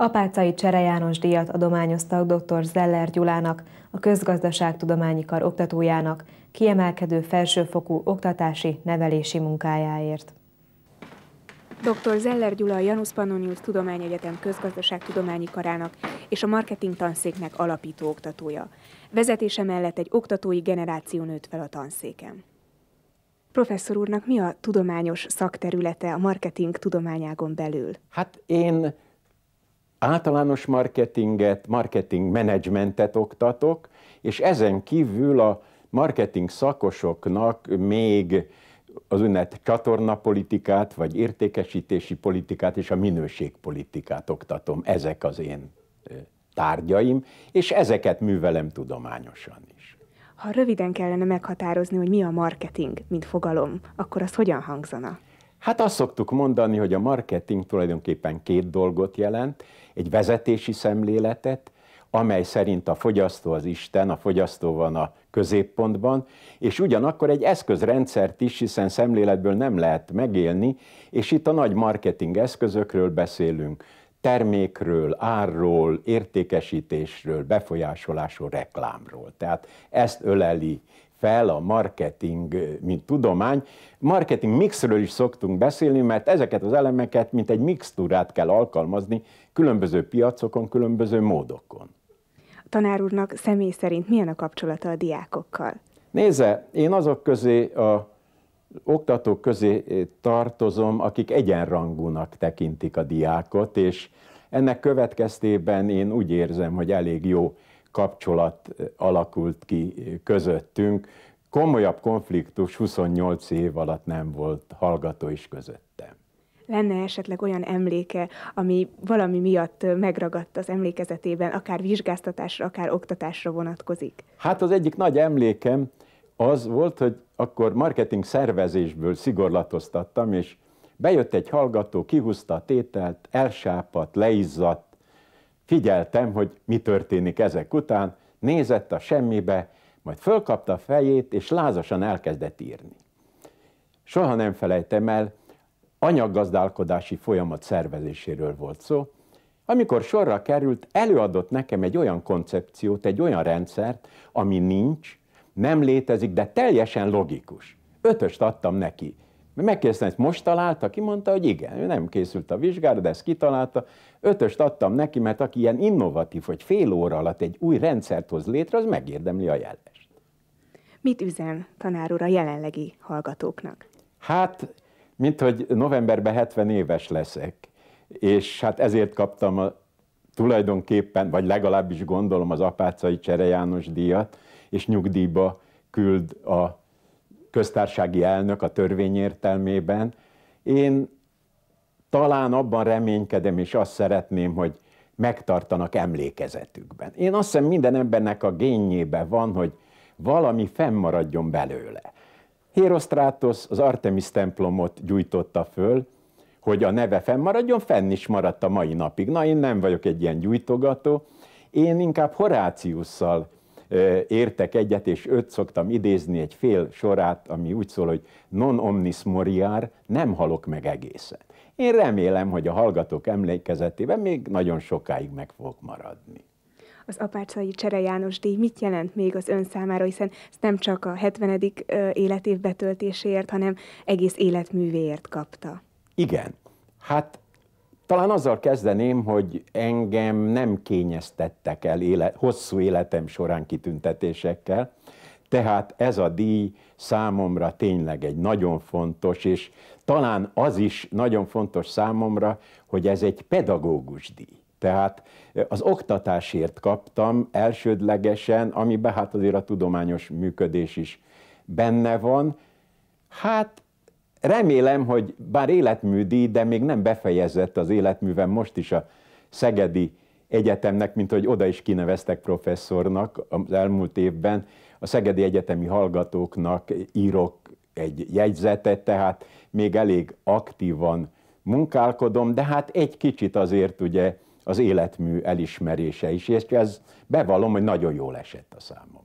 Apácai Csere János díjat adományoztak dr. Zeller Gyulának, a Közgazdaságtudományi Kar oktatójának, kiemelkedő felsőfokú oktatási, nevelési munkájáért. Dr. Zeller Gyula a Janusz Pannonius Tudományegyetem közgazdaságtudományi karának és a marketing tanszéknek alapító oktatója. Vezetése mellett egy oktatói generáció nőtt fel a tanszéken. Professzor úrnak mi a tudományos szakterülete a marketing tudományágon belül? Hát én általános marketinget, marketing menedzsmentet oktatok, és ezen kívül a marketing szakosoknak még az ünnep csatornapolitikát, vagy értékesítési politikát és a minőségpolitikát oktatom. Ezek az én tárgyaim, és ezeket művelem tudományosan is. Ha röviden kellene meghatározni, hogy mi a marketing, mint fogalom, akkor az hogyan hangzana? Hát azt szoktuk mondani, hogy a marketing tulajdonképpen két dolgot jelent, egy vezetési szemléletet, amely szerint a fogyasztó az Isten, a fogyasztó van a középpontban, és ugyanakkor egy eszközrendszert is, hiszen szemléletből nem lehet megélni, és itt a nagy marketing eszközökről beszélünk, termékről, árról, értékesítésről, befolyásolásról, reklámról. Tehát ezt öleli fel a marketing, mint tudomány. Marketing mixről is szoktunk beszélni, mert ezeket az elemeket, mint egy mixtúrát kell alkalmazni különböző piacokon, különböző módokon. A tanár úrnak személy szerint milyen a kapcsolata a diákokkal? Nézze, én azok közé a oktatók közé tartozom, akik egyenrangúnak tekintik a diákot, és ennek következtében én úgy érzem, hogy elég jó kapcsolat eh, alakult ki eh, közöttünk. Komolyabb konfliktus 28 év alatt nem volt hallgató is közöttem. Lenne esetleg olyan emléke, ami valami miatt eh, megragadt az emlékezetében, akár vizsgáztatásra, akár oktatásra vonatkozik? Hát az egyik nagy emlékem az volt, hogy akkor marketing szervezésből szigorlatoztattam, és bejött egy hallgató, kihúzta a tételt, elsápat, leizzadt, Figyeltem, hogy mi történik ezek után, nézett a semmibe, majd fölkapta a fejét, és lázasan elkezdett írni. Soha nem felejtem el, anyaggazdálkodási folyamat szervezéséről volt szó, amikor sorra került, előadott nekem egy olyan koncepciót, egy olyan rendszert, ami nincs, nem létezik, de teljesen logikus. Ötöst adtam neki. Megkérdeztem, ezt most találta? Ki mondta, hogy igen, ő nem készült a vizsgára, de ezt kitalálta. Ötöst adtam neki, mert aki ilyen innovatív, hogy fél óra alatt egy új rendszert hoz létre, az megérdemli a jellest. Mit üzen tanár úr a jelenlegi hallgatóknak? Hát, mint hogy novemberben 70 éves leszek, és hát ezért kaptam a, tulajdonképpen, vagy legalábbis gondolom az Apácai Csere János díjat, és nyugdíjba küld a köztársági elnök a törvény értelmében. Én talán abban reménykedem, és azt szeretném, hogy megtartanak emlékezetükben. Én azt hiszem minden embernek a génjében van, hogy valami fennmaradjon belőle. Hérosztrátosz az Artemis templomot gyújtotta föl, hogy a neve fennmaradjon, fenn is maradt a mai napig. Na, én nem vagyok egy ilyen gyújtogató, én inkább Horáciusszal értek egyet, és öt szoktam idézni egy fél sorát, ami úgy szól, hogy non omnis moriar, nem halok meg egészen. Én remélem, hogy a hallgatók emlékezetében még nagyon sokáig meg fogok maradni. Az Apácai Csere János díj mit jelent még az ön számára, hiszen ez nem csak a 70. életév betöltéséért, hanem egész életművéért kapta. Igen, hát talán azzal kezdeném, hogy engem nem kényeztettek el éle, hosszú életem során kitüntetésekkel, tehát ez a díj számomra tényleg egy nagyon fontos, és talán az is nagyon fontos számomra, hogy ez egy pedagógus díj. Tehát az oktatásért kaptam elsődlegesen, amiben hát azért a tudományos működés is benne van. Hát Remélem, hogy bár életműdi, de még nem befejezett az életművem most is a Szegedi Egyetemnek, mint hogy oda is kineveztek professzornak az elmúlt évben, a Szegedi Egyetemi hallgatóknak írok egy jegyzetet, tehát még elég aktívan munkálkodom, de hát egy kicsit azért ugye az életmű elismerése is, és ez bevallom, hogy nagyon jól esett a számom.